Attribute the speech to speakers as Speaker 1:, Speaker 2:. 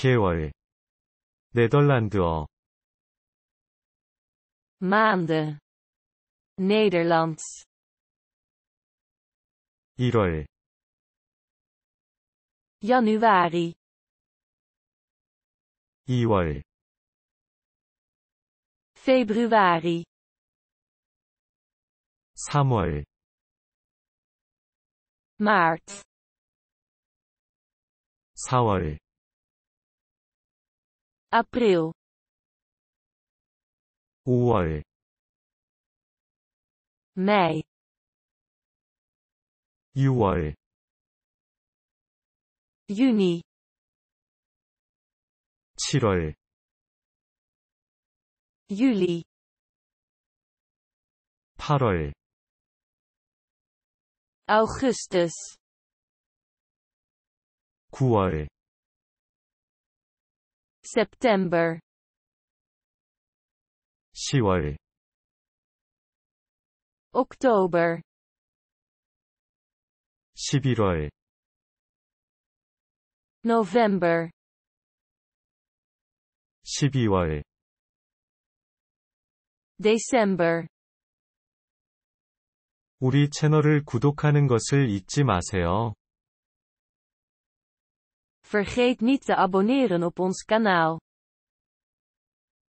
Speaker 1: 개월 네덜란드어 maanden Nederlands 1월 januari 2월 februari 3월 maart 4월 April. 5월 May 6월 Juni 7월 Juli 8월 Augustus 9월 September 10월 October 11월 November 12월 December 우리 채널을 구독하는 것을 잊지 마세요. Vergeet niet te abonneren op ons kanaal.